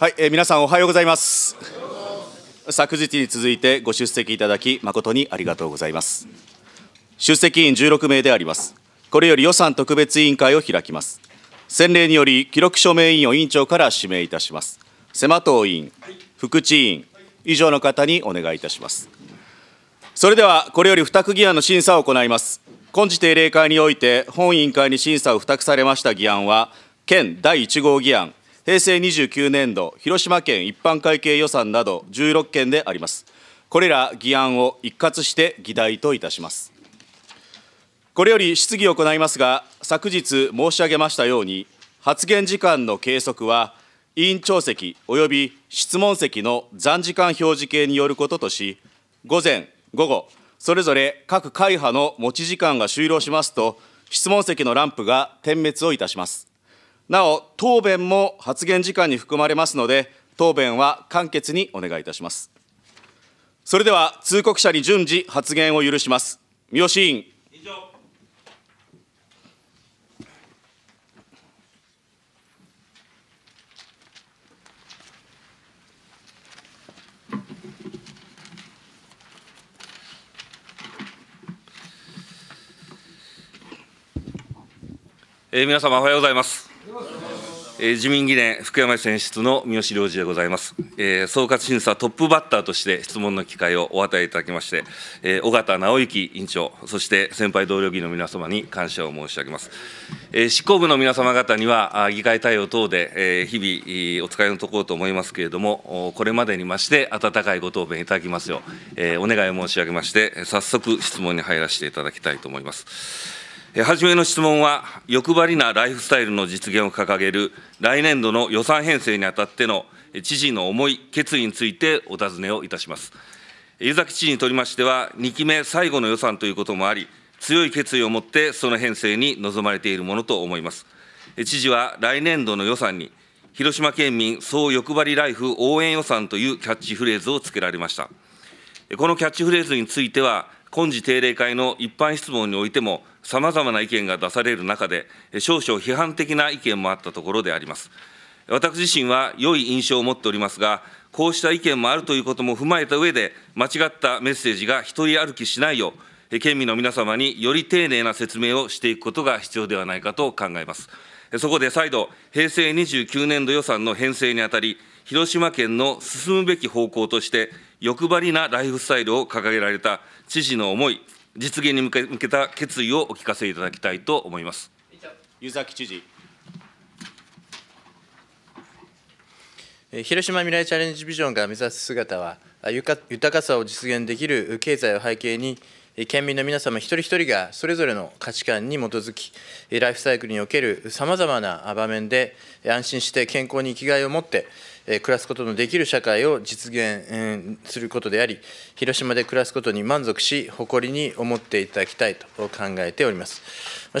はい、えー、皆さんおはようございます昨日に続いてご出席いただき誠にありがとうございます出席員16名でありますこれより予算特別委員会を開きます先例により記録署名委員を委員長から指名いたします瀬間党委員副知委員以上の方にお願いいたしますそれではこれより付託議案の審査を行います今時定例会において本委員会に審査を付託されました議案は県第1号議案平成29年度広島県一般会計予算など16件であります。これら議案を一括して議題といたします。これより質疑を行いますが、昨日申し上げましたように、発言時間の計測は、委員長席及び質問席の残時間表示計によることとし、午前、午後、それぞれ各会派の持ち時間が終了しますと、質問席のランプが点滅をいたします。なお、答弁も発言時間に含まれますので、答弁は簡潔にお願いいたします。それでは、通告者に順次発言を許します。三好委員。え皆様おはようございます。自民議連福山選出の三好良二でございます、えー、総括審査トップバッターとして質問の機会をお与えいただきまして、えー、尾形直之委員長そして先輩同僚議員の皆様に感謝を申し上げます、えー、執行部の皆様方には議会対応等で、えー、日々お使いのところと思いますけれどもこれまでにまして温かいご答弁いただきますよう、えー、お願いを申し上げまして早速質問に入らせていただきたいと思います初めの質問は、欲張りなライフスタイルの実現を掲げる来年度の予算編成にあたっての知事の思い、決意についてお尋ねをいたします。湯崎知事にとりましては、2期目最後の予算ということもあり、強い決意を持ってその編成に臨まれているものと思います。知事は来年度の予算に、広島県民総欲張りライフ応援予算というキャッチフレーズをつけられました。このキャッチフレーズについては、今時定例会の一般質問においても、さまざまな意見が出される中で、少々批判的な意見もあったところであります。私自身は良い印象を持っておりますが、こうした意見もあるということも踏まえた上で、間違ったメッセージが一人歩きしないよう、県民の皆様により丁寧な説明をしていくことが必要ではないかと考えます。そこで再度、平成29年度予算の編成にあたり、広島県の進むべき方向として、欲張りなライフスタイルを掲げられた知事の思い、実現に向け向けた決意をお聞かせいただきたいと思います。湯崎知事広島未来チャレンジビジョンが目指す姿は、豊かさを実現できる経済を背景に、県民の皆様一人一人がそれぞれの価値観に基づき、ライフサイクルにおけるさまざまな場面で、安心して健康に生きがいを持って、暮らすことのできる社会を実現することであり、広島で暮らすことに満足し、誇りに思っていただきたいと考えております。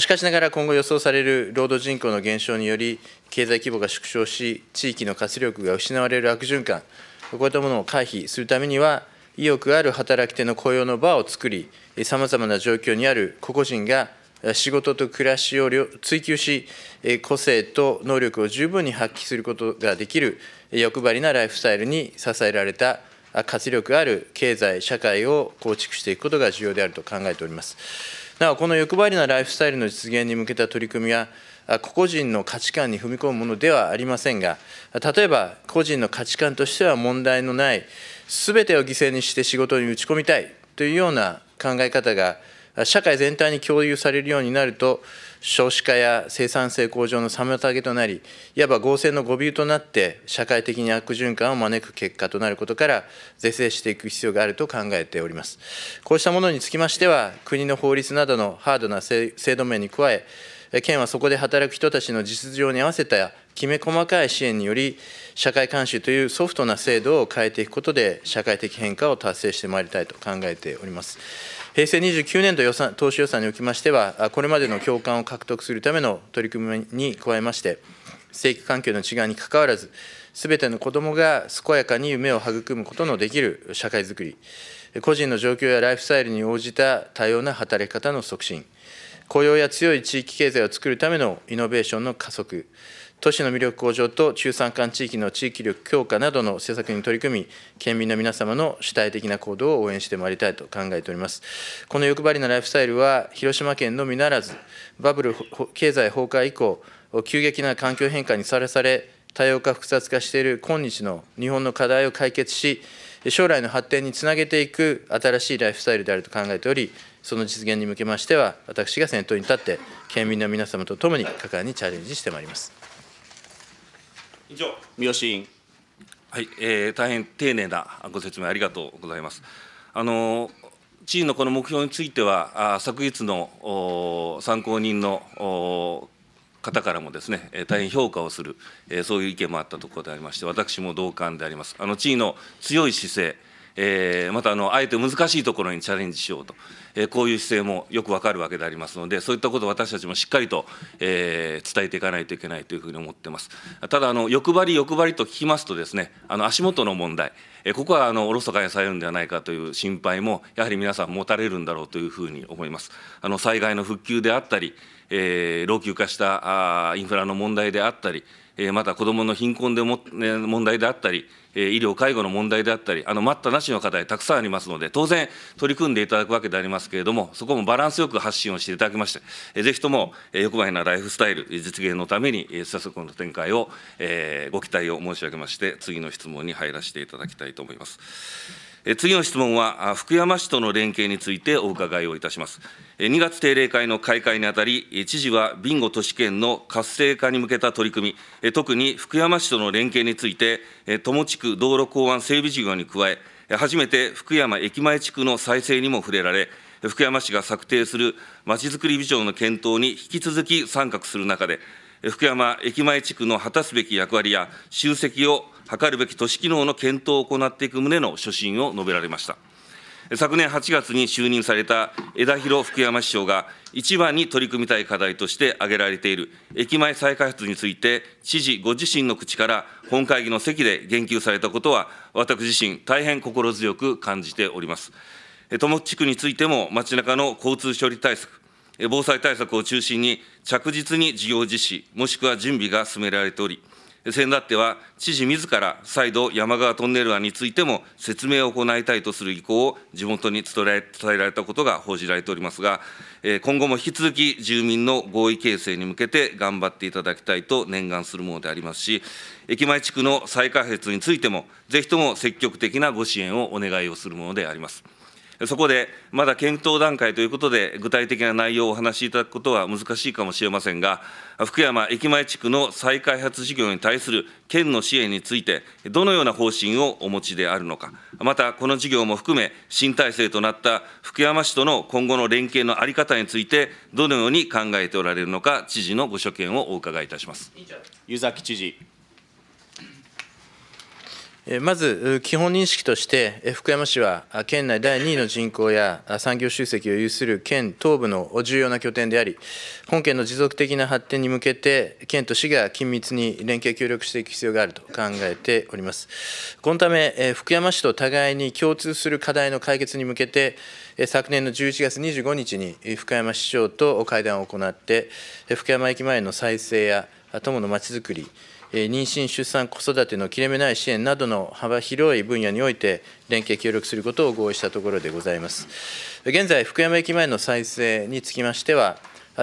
しかしながら、今後予想される労働人口の減少により、経済規模が縮小し、地域の活力が失われる悪循環、こういったものを回避するためには、意欲ある働き手の雇用の場を作り、さまざまな状況にある個々人が仕事と暮らしを追求し、個性と能力を十分に発揮することができる、欲張りなライフスタイルに支えられた活力ある経済、社会を構築していくことが重要であると考えております。なお、この欲張りなライフスタイルの実現に向けた取り組みは、個々人の価値観に踏み込むものではありませんが、例えば個人の価値観としては問題のない、すべてを犠牲にして仕事に打ち込みたいというような考え方が、社会全体に共有されるようになると、少子化や生産性向上の妨げとなり、いわば合成の誤謬となって、社会的に悪循環を招く結果となることから、是正していく必要があると考えております。こうしたものにつきましては、国の法律などのハードな制度面に加え、県はそこで働く人たちの実情に合わせたきめ細かい支援により、社会監修というソフトな制度を変えていくことで、社会的変化を達成してまいりたいと考えております。平成29年度予算投資予算におきましては、これまでの共感を獲得するための取り組みに加えまして、生育環境の違いにかかわらず、すべての子どもが健やかに夢を育むことのできる社会づくり、個人の状況やライフスタイルに応じた多様な働き方の促進、雇用や強い地域経済を作るためのイノベーションの加速、都市の魅力向上と中山間地域の地域力強化などの施策に取り組み、県民の皆様の主体的な行動を応援してまいりたいと考えております。この欲張りなライフスタイルは、広島県のみならず、バブル経済崩壊以降、急激な環境変化にさらされ、多様化、複雑化している今日の日本の課題を解決し、将来の発展につなげていく新しいライフスタイルであると考えており、その実現に向けましては、私が先頭に立って、県民の皆様とともに果敢にチャレンジしてまいります。以上、三好委員。はい、えー、大変丁寧なご説明ありがとうございます。あの知事のこの目標については、あ昨日の参考人の方からもですね、大変評価をする、えそういう意見もあったところでありまして、私も同感であります。あの地位の強い姿勢えー、またあのあえて難しいところにチャレンジしようと、えー、こういう姿勢もよくわかるわけでありますのでそういったことを私たちもしっかりと、えー、伝えていかないといけないというふうに思ってますただあの欲張り欲張りと聞きますとですねあの足元の問題、えー、ここはあのおろそかにされるんではないかという心配もやはり皆さん持たれるんだろうというふうに思いますあの災害の復旧であったり、えー、老朽化したあインフラの問題であったりえまた子どもの貧困でも、ね、問題であったり医療、介護の問題であったり、あの待ったなしの課題、たくさんありますので、当然、取り組んでいただくわけでありますけれども、そこもバランスよく発信をしていただきまして、ぜひとも欲張りなライフスタイル実現のために、早速この展開をご期待を申し上げまして、次の質問に入らせていただきたいと思います。次の質問は、福山市との連携についてお伺いをいたします。2月定例会の開会にあたり、知事はビンゴ都市圏の活性化に向けた取り組み、特に福山市との連携について、友地区道路港湾整備事業に加え、初めて福山駅前地区の再生にも触れられ、福山市が策定するまちづくりビジョンの検討に引き続き参画する中で、福山駅前地区の果たすべき役割や集積を図るべき都市機能の検討を行っていく旨の所信を述べられました。昨年8月に就任された枝広福山市長が、一番に取り組みたい課題として挙げられている駅前再開発について、知事ご自身の口から本会議の席で言及されたことは、私自身、大変心強く感じております。友地区についても、街中の交通処理対策、防災対策を中心に、着実に事業実施、もしくは準備が進められており、先だっては、知事自ら再度山川トンネル案についても説明を行いたいとする意向を地元に伝えられたことが報じられておりますが、今後も引き続き住民の合意形成に向けて頑張っていただきたいと念願するものでありますし、駅前地区の再開発についても、ぜひとも積極的なご支援をお願いをするものであります。そこで、まだ検討段階ということで、具体的な内容をお話しいただくことは難しいかもしれませんが、福山駅前地区の再開発事業に対する県の支援について、どのような方針をお持ちであるのか、またこの事業も含め、新体制となった福山市との今後の連携の在り方について、どのように考えておられるのか、知事のご所見をお伺いいたします。湯崎知事まず基本認識として福山市は県内第2位の人口や産業集積を有する県東部の重要な拠点であり本県の持続的な発展に向けて県と市が緊密に連携協力していく必要があると考えておりますこのため福山市と互いに共通する課題の解決に向けて昨年の11月25日に福山市長と会談を行って福山駅前の再生や友のまちづくり妊娠・出産・子育ての切れ目ない支援などの幅広い分野において、連携協力することを合意したところでございます。現在、福山駅前の再生につきましては、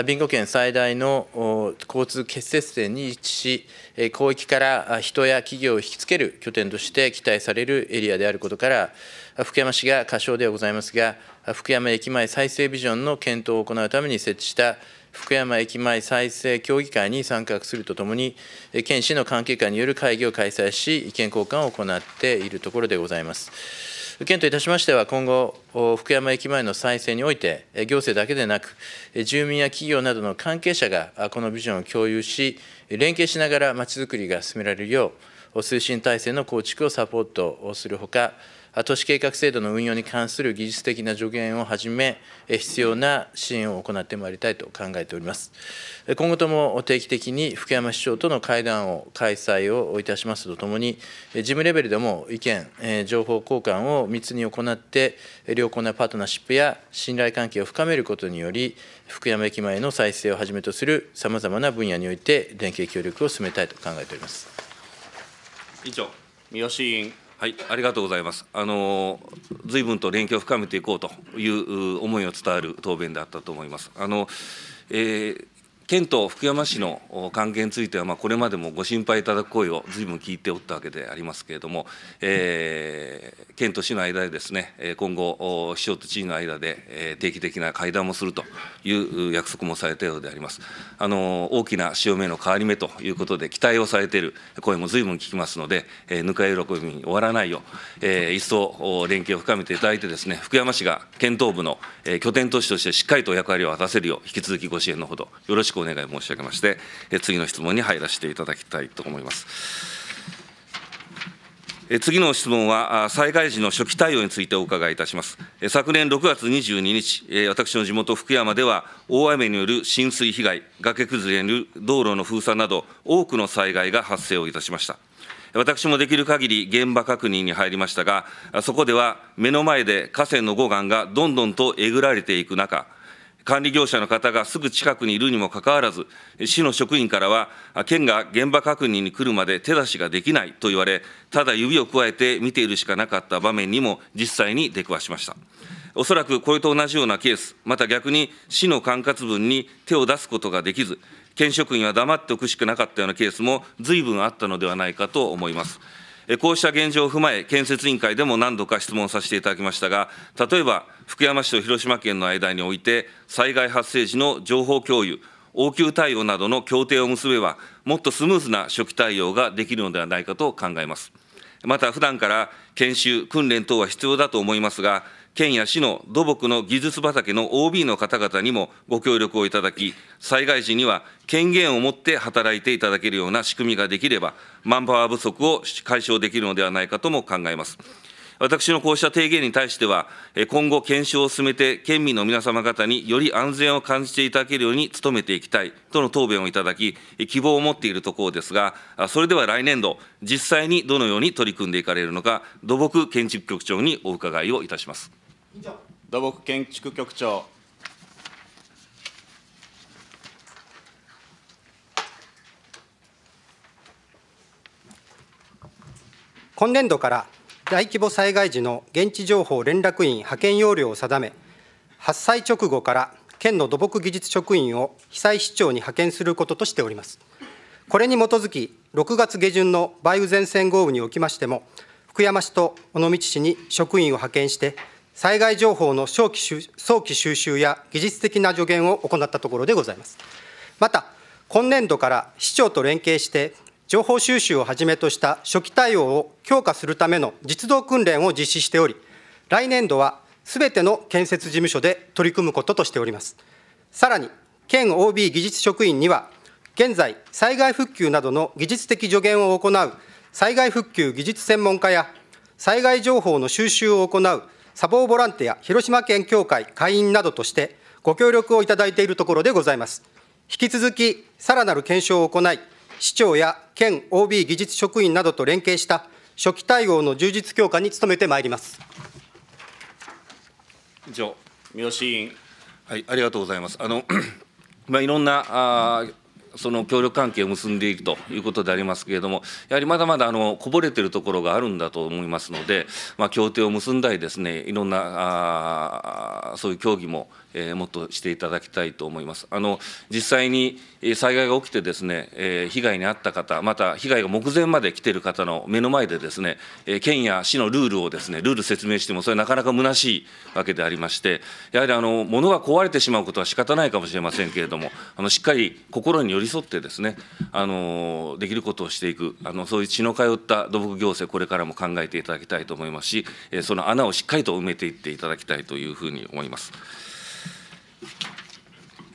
ビンゴ県最大の交通結節点に位置し、広域から人や企業を引きつける拠点として期待されるエリアであることから、福山市が仮称ではございますが、福山駅前再生ビジョンの検討を行うために設置した福山駅前再生協議会に参画するとともに、県市の関係者による会議を開催し、意見交換を行っているところでございます。県といたしましては、今後、福山駅前の再生において、行政だけでなく、住民や企業などの関係者がこのビジョンを共有し、連携しながらまちづくりが進められるよう、推進体制の構築をサポートするほか、都市計画制度の運用に関する技術的な助言をはじめ、必要な支援を行ってまいりたいと考えております。今後とも定期的に福山市長との会談を開催をいたしますとともに、事務レベルでも意見、情報交換を密に行って、良好なパートナーシップや信頼関係を深めることにより、福山駅前の再生をはじめとするさまざまな分野において、連携協力を進めたいと考えております。以上三好委員はい、ありがとうございます。あの随分と連携を深めていこうという思いを伝える答弁であったと思います。あの、えー県と福山市の関係については、まあ、これまでもご心配いただく声をずいぶん聞いておったわけでありますけれども、えー、県と市の間でですね、今後、市長と知事の間で定期的な会談もするという約束もされたようであります。あの大きな潮目の変わり目ということで、期待をされている声もずいぶん聞きますので、えー、ぬか喜びに終わらないよう、えー、一層連携を深めていただいてですね、福山市が県東部の拠点都市としてしっかりと役割を果たせるよう、引き続きご支援のほどよろしくくお願い申し上げまして、次の質問に入らせていただきたいと思います。次の質問は、災害時の初期対応についてお伺いいたします。昨年6月22日、私の地元、福山では、大雨による浸水被害、崖崩れによる道路の封鎖など、多くの災害が発生をいたしました。私もできる限り現場確認に入りましたが、そこでは目の前で河川の護岸がどんどんとえぐられていく中、管理業者の方がすぐ近くにいるにもかかわらず、市の職員からは、県が現場確認に来るまで手出しができないと言われ、ただ指をくわえて見ているしかなかった場面にも実際に出くわしました。おそらくこれと同じようなケース、また逆に市の管轄分に手を出すことができず、県職員は黙っておくしかなかったようなケースも随分あったのではないかと思います。こうした現状を踏まえ、建設委員会でも何度か質問させていただきましたが、例えば福山市と広島県の間において、災害発生時の情報共有、応急対応などの協定を結べば、もっとスムーズな初期対応ができるのではないかと考えます。また、普段から研修、訓練等は必要だと思いますが、県や市の土木の技術畑の OB の方々にもご協力をいただき、災害時には権限を持って働いていただけるような仕組みができれば、マンパワー不足を解消できるのではないかとも考えます。私のこうした提言に対しては、今後、検証を進めて、県民の皆様方により安全を感じていただけるように努めていきたいとの答弁をいただき、希望を持っているところですが、それでは来年度、実際にどのように取り組んでいかれるのか、土木建築局長にお伺いをいたします。土木建築局長今年度から大規模災害時の現地情報連絡員派遣要領を定め、発災直後から県の土木技術職員を被災市長に派遣することとしております。これに基づき、6月下旬の梅雨前線豪雨におきましても、福山市と尾道市に職員を派遣して、災害情報の早期収集や技術的な助言を行ったところでございます。また、今年度から市長と連携して、情報収集をはじめとした初期対応を強化するための実動訓練を実施しており、来年度はすべての建設事務所で取り組むこととしております。さらに、県 OB 技術職員には、現在、災害復旧などの技術的助言を行う災害復旧技術専門家や、災害情報の収集を行う砂防ボランティア広島県協会会員などとして、ご協力をいただいているところでございます。引き続き、さらなる検証を行い、市長や県 OB 技術職員などと連携した初期対応の充実強化に努めてまいります以上、三好委員。はい、ありがとうございます。あの まあ、いろんなあその協力関係を結んでいくということでありますけれども、やはりまだまだあのこぼれているところがあるんだと思いますので、まあ、協定を結んだりですね、いろんなあそういう協議もえー、もっとしていただきたいと思います。あの実際に災害が起きてですね、えー、被害に遭った方、また被害が目前まで来ている方の目の前でですね、えー、県や市のルールをですね、ルール説明してもそれなかなか虚しいわけでありまして、やはりあの物が壊れてしまうことは仕方ないかもしれませんけれども、あのしっかり心に寄り添ってですね、あのできることをしていく、あのそういう血の通った土木行政これからも考えていただきたいと思いますし、その穴をしっかりと埋めていっていただきたいというふうに思います。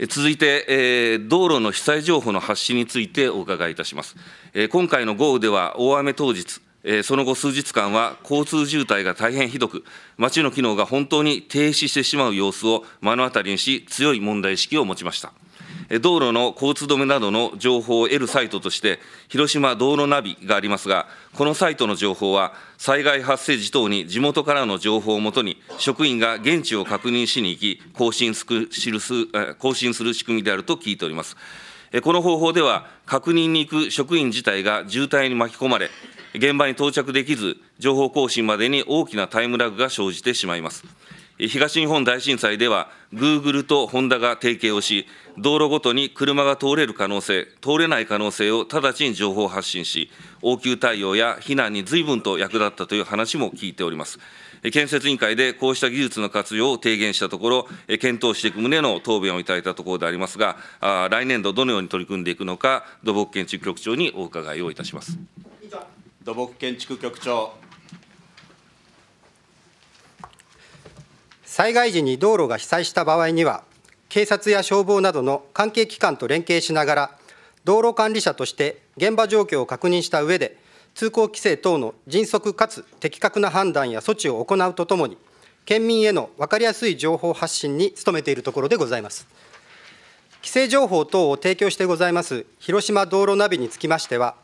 続いて、えー、道路の被災情報の発信についてお伺いいたします。えー、今回の豪雨では大雨当日、えー、その後数日間は交通渋滞が大変ひどく、町の機能が本当に停止してしまう様子を目の当たりにし、強い問題意識を持ちました。道路の交通止めなどの情報を得るサイトとして、広島道路ナビがありますが、このサイトの情報は、災害発生時等に地元からの情報をもとに、職員が現地を確認しに行き、更新す更新する仕組みであると聞いております。この方法では、確認に行く職員自体が渋滞に巻き込まれ、現場に到着できず、情報更新までに大きなタイムラグが生じてしまいます。東日本大震災では、グーグルとホンダが提携をし、道路ごとに車が通れる可能性、通れない可能性を直ちに情報発信し、応急対応や避難に随分と役立ったという話も聞いております。建設委員会でこうした技術の活用を提言したところ、検討していく旨の答弁をいただいたところでありますが、来年度、どのように取り組んでいくのか、土木建築局長にお伺いをいたします。土木建築局長災害時に道路が被災した場合には、警察や消防などの関係機関と連携しながら、道路管理者として現場状況を確認した上で、通行規制等の迅速かつ的確な判断や措置を行うとともに、県民への分かりやすい情報発信に努めているところでございます。規制情報等を提供してございます広島道路ナビにつきましては、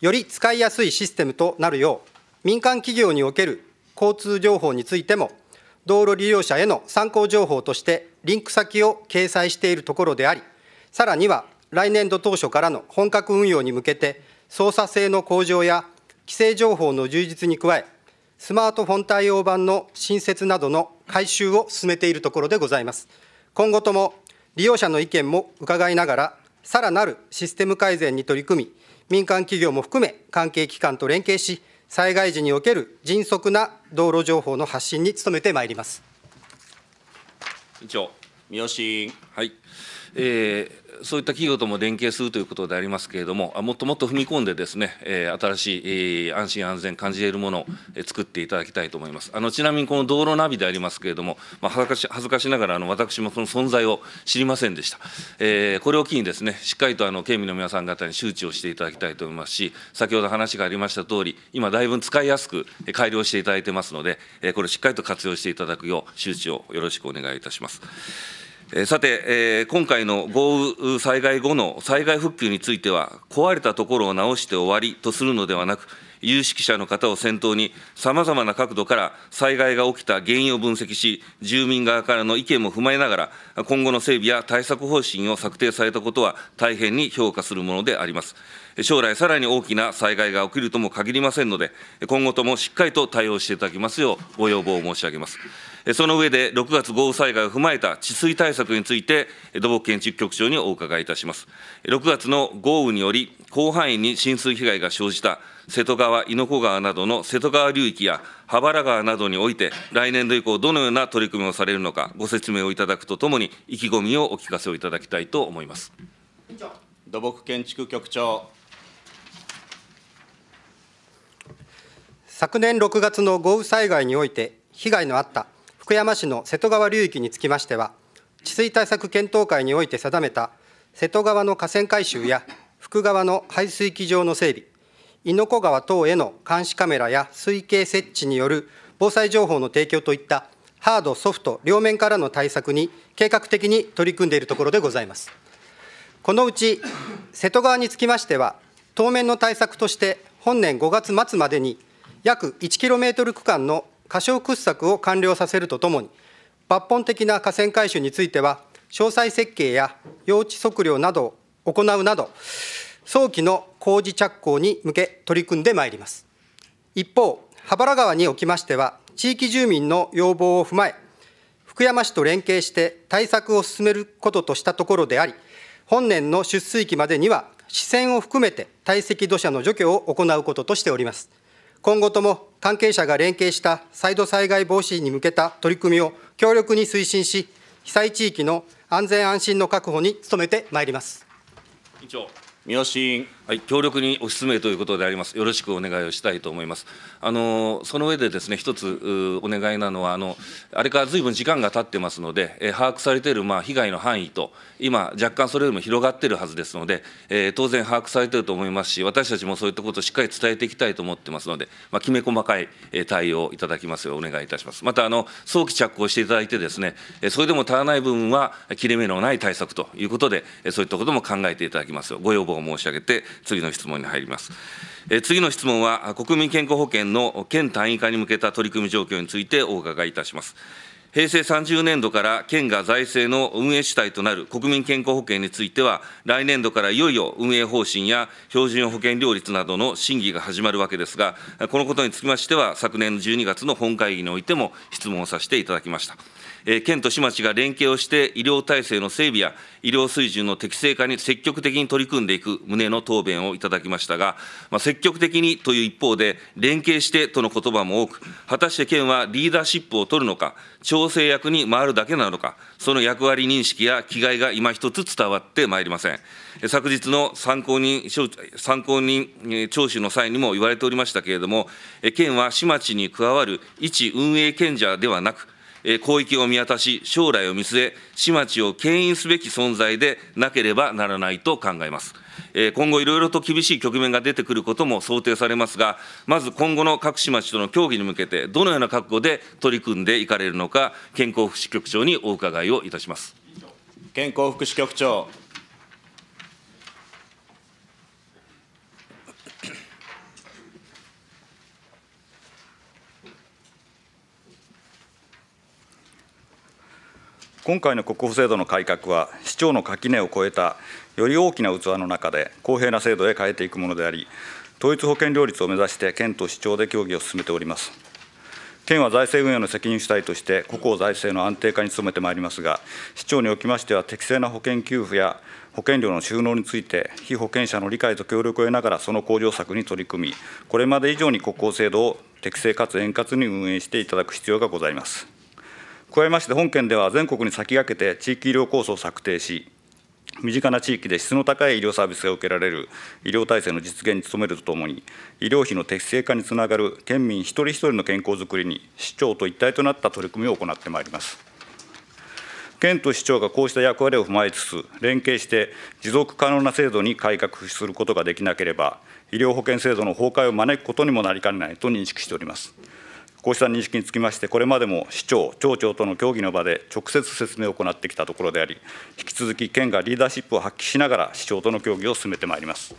より使いやすいシステムとなるよう、民間企業における交通情報についても、道路利用者への参考情報としてリンク先を掲載しているところであり、さらには来年度当初からの本格運用に向けて、操作性の向上や規制情報の充実に加え、スマートフォン対応版の新設などの改修を進めているところでございます。今後とも利用者の意見も伺いながら、さらなるシステム改善に取り組み、民間企業も含め関係機関と連携し、災害時における迅速な道路情報の発信に努めてまいります。委員長三好はいえー、そういった企業とも連携するということでありますけれども、もっともっと踏み込んで、ですね、えー、新しい、えー、安心安全、感じれるものを作っていただきたいと思います。あのちなみにこの道路ナビでありますけれども、まあ、恥ずかし恥ずかしながらあの、私もその存在を知りませんでした。えー、これを機に、ですねしっかりとあの県民の皆さん方に周知をしていただきたいと思いますし、先ほど話がありました通り、今、だいぶ使いやすく改良していただいてますので、これをしっかりと活用していただくよう、周知をよろしくお願いいたします。さて、えー、今回の豪雨災害後の災害復旧については、壊れたところを直して終わりとするのではなく、有識者の方を先頭に、さまざまな角度から災害が起きた原因を分析し、住民側からの意見も踏まえながら、今後の整備や対策方針を策定されたことは、大変に評価するものであります。将来さらに大きな災害が起きるとも限りませんので、今後ともしっかりと対応していただきますようご要望を申し上げます。その上で、6月豪雨災害を踏まえた治水対策について、土木建築局長にお伺いいたします。6月の豪雨により、広範囲に浸水被害が生じた瀬戸川、猪子川などの瀬戸川流域や羽原川などにおいて、来年度以降、どのような取り組みをされるのか、ご説明をいただくとともに、意気込みをお聞かせをいただきたいと思います。土木建築局長昨年6月の豪雨災害において被害のあった福山市の瀬戸川流域につきましては治水対策検討会において定めた瀬戸川の河川改修や福川の排水機場の整備猪子川等への監視カメラや水系設置による防災情報の提供といったハード、ソフト両面からの対策に計画的に取り組んでいるところでございます。このうち瀬戸川につきましては、当面の対策として、本年5月末までに約 1km 区間の過小掘削を完了させるとともに、抜本的な河川改修については、詳細設計や用地測量などを行うなど、早期の工事着工に向け取り組んでまいります。一方、羽原川におきましては、地域住民の要望を踏まえ、福山市と連携して対策を進めることとしたところであり、本年の出水期までには、支線を含めて堆積土砂の除去を行うこととしております。今後とも関係者が連携した再度災害防止に向けた取り組みを強力に推進し、被災地域の安全安心の確保に努めてまいります。委員長三好委員はい、強力にお勧めということであります、よろしくお願いをしたいと思います。あのその上で、ですね一つお願いなのはあの、あれからずいぶん時間が経ってますので、え把握されているまあ被害の範囲と、今、若干それよりも広がっているはずですので、えー、当然把握されていると思いますし、私たちもそういったことをしっかり伝えていきたいと思ってますので、まあ、きめ細かい対応いただきますようお願いいたします。またあの早期着工していただいて、ですねそれでも足らない部分は切れ目のない対策ということで、そういったことも考えていただきますようご要望を申し上げて次の質問に入ります。次の質問は、国民健康保険の県単位化に向けた取り組み状況についてお伺いいたします。平成30年度から県が財政の運営主体となる国民健康保険については、来年度からいよいよ運営方針や標準保険料率などの審議が始まるわけですが、このことにつきましては、昨年12月の本会議においても質問をさせていただきました。え県と市町が連携をして医療体制の整備や医療水準の適正化に積極的に取り組んでいく旨の答弁をいただきましたが、まあ、積極的にという一方で、連携してとの言葉も多く、果たして県はリーダーシップを取るのか、調調整役に回るだけなのか、その役割認識や気概が今一つ伝わってまいりません。昨日の参考人、参考人聴取の際にも言われておりましたけれども、県は市町に加わる一運営権者ではなく、広域を見渡し、将来を見据え、市町を牽引すべき存在でなければならないと考えます。今後、いろいろと厳しい局面が出てくることも想定されますが、まず今後の各市町との協議に向けて、どのような覚悟で取り組んでいかれるのか、健康福祉局長にお伺いをいたします健康福祉局長。今回の国保制度の改革は、市長の垣根を越えたより大きな器の中で公平な制度へ変えていくものであり、統一保険料率を目指して県と市長で協議を進めております。県は財政運営の責任主体として、個々財政の安定化に努めてまいりますが、市長におきましては、適正な保険給付や保険料の収納について、被保険者の理解と協力を得ながら、その向上策に取り組み、これまで以上に国交制度を適正かつ円滑に運営していただく必要がございます。加えまして、本県では全国に先駆けて地域医療構想を策定し、身近な地域で質の高い医療サービスが受けられる医療体制の実現に努めるとともに、医療費の適正化につながる県民一人一人の健康づくりに、市長と一体となった取り組みを行ってまいります。県と市長がこうした役割を踏まえつつ、連携して持続可能な制度に改革することができなければ、医療保険制度の崩壊を招くことにもなりかねないと認識しております。こうした認識につきまして、これまでも市長、町長との協議の場で直接説明を行ってきたところであり、引き続き県がリーダーシップを発揮しながら、市長との協議を進めてまいります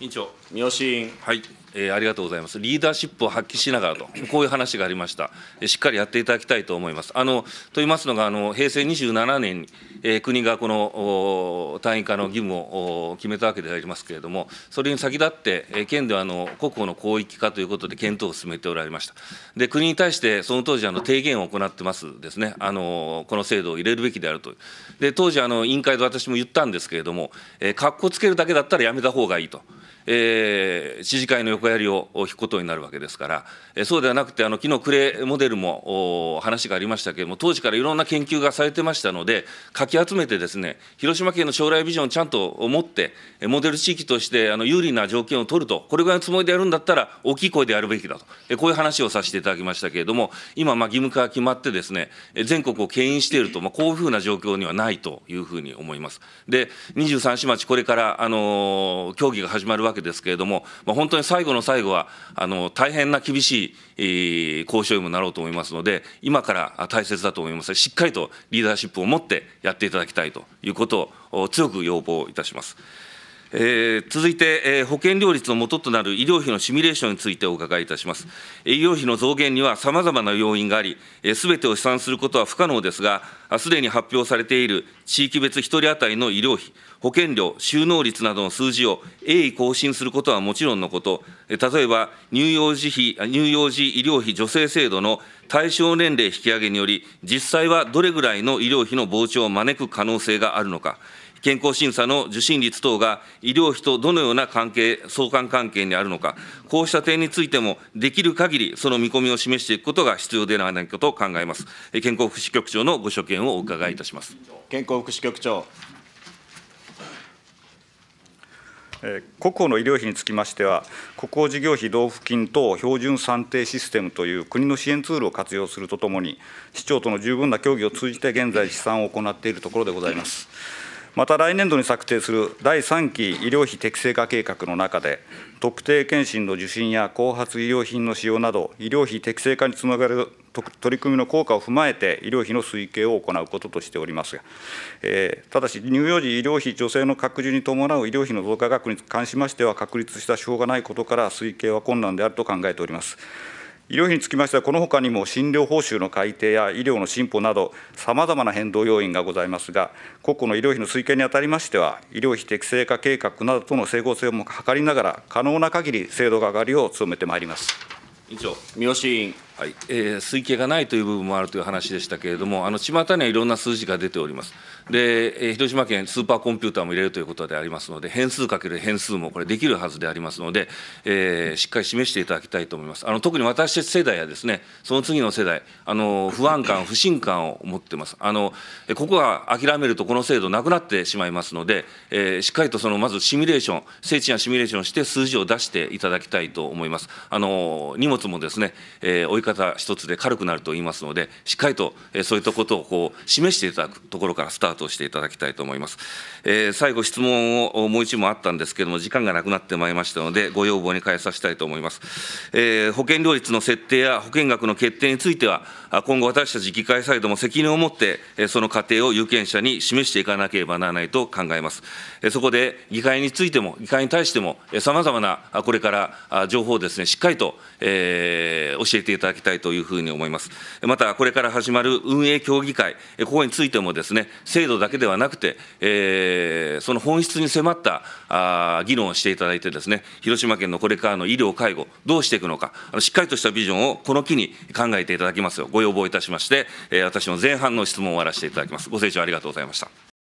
委員長。三好委員。はいえー、ありがとうございます、リーダーシップを発揮しながらと、こういう話がありました、しっかりやっていただきたいと思います。あのと言いますのが、あの平成27年に、えー、国がこの単位化の義務を決めたわけでありますけれども、それに先立って、えー、県ではあの国保の広域化ということで検討を進めておられました。で国に対して、その当時あの、提言を行ってますですねあの、この制度を入れるべきであるとで当時あの、委員会で私も言ったんですけれども、かっこつけるだけだったらやめたほうがいいと。えー、知事会の横やりを引くことになるわけですから、えー、そうではなくて、あの昨日クレーモデルも話がありましたけれども、当時からいろんな研究がされてましたので、かき集めて、ですね広島県の将来ビジョンをちゃんと持って、モデル地域としてあの有利な条件を取ると、これぐらいのつもりでやるんだったら、大きい声でやるべきだと、えー、こういう話をさせていただきましたけれども、今、まあ、義務化が決まって、ですね全国を牽引していると、まあ、こういうふうな状況にはないというふうに思います。で23市町これからあの協議が始まるわけけですけれども、まあ、本当に最後の最後は、あの大変な厳しい交渉にもなろうと思いますので、今から大切だと思いますしっかりとリーダーシップを持ってやっていただきたいということを強く要望いたします。えー、続いて、えー、保険料率の元となる医療費のシミュレーションについてお伺いいたします。医療費の増減にはさまざまな要因があり、す、べ、てを試算することは不可能ですが、すでに発表されている地域別1人当たりの医療費、保険料、収納率などの数字を鋭意更新することはもちろんのこと、例えば乳幼児費乳幼児医療費助成制度の対象年齢引き上げにより、実際はどれぐらいの医療費の膨張を招く可能性があるのか、健康審査の受診率等が医療費とどのような関係、相関関係にあるのか、こうした点についても、できる限りその見込みを示していくことが必要ではないかと考えます。健康福祉局長のご所見をお伺いいたします。健康福祉局長国々の医療費につきましては、国公事業費同付金等標準算定システムという国の支援ツールを活用するとともに、市長との十分な協議を通じて、現在、試算を行っているところでございます。また来年度に策定する第3期医療費適正化計画の中で、特定健診の受診や後発医療品の使用など、医療費適正化につながる取り組みの効果を踏まえて、医療費の推計を行うこととしておりますが、えー、ただし、乳幼児医療費助成の拡充に伴う医療費の増加額に関しましては、確立した手法がないことから、推計は困難であると考えております。医療費につきましては、このほかにも診療報酬の改定や医療の進歩など、さまざまな変動要因がございますが、個々の医療費の推計にあたりましては、医療費適正化計画などとの整合性も図りながら、可能な限り制度が上がるよう努めてまいります。以上三好委員はい、えー、推計がないという部分もあるという話でしたけれども、あの巷にはいろんな数字が出ております。で、えー、広島県、スーパーコンピューターも入れるということでありますので、変数かける変数もこれ、できるはずでありますので、えー、しっかり示していただきたいと思います。あの特に私たち世代やですね、その次の世代、あの不安感、不信感を持ってます。あのここは諦めると、この制度なくなってしまいますので、えー、しっかりとそのまずシミュレーション、精緻なシミュレーションして、数字を出していただきたいと思います。あの荷物もですね、えー方一つで軽くなると言いますので、しっかりとそういったことをこう示していただくところからスタートしていただきたいと思います。えー、最後、質問をもう一問あったんですけれども、時間がなくなってまいりましたので、ご要望に変えさせたいと思います。えー、保険料率の設定や保険額の決定については、今後、私たち議会サイドも責任を持って、その過程を有権者に示していかなければならないと考えます。そこで議会についても、議会に対しても、さまざまなこれから情報をですね、しっかりと、えー、教えていただききたいというふうに思います。また、これから始まる運営協議会、ここについてもですね、制度だけではなくて、えー、その本質に迫ったあ議論をしていただいてですね、広島県のこれからの医療介護、どうしていくのか、しっかりとしたビジョンをこの機に考えていただきますようご要望いたしまして、私の前半の質問を終わらせていただきます。ご清聴ありがとうございました。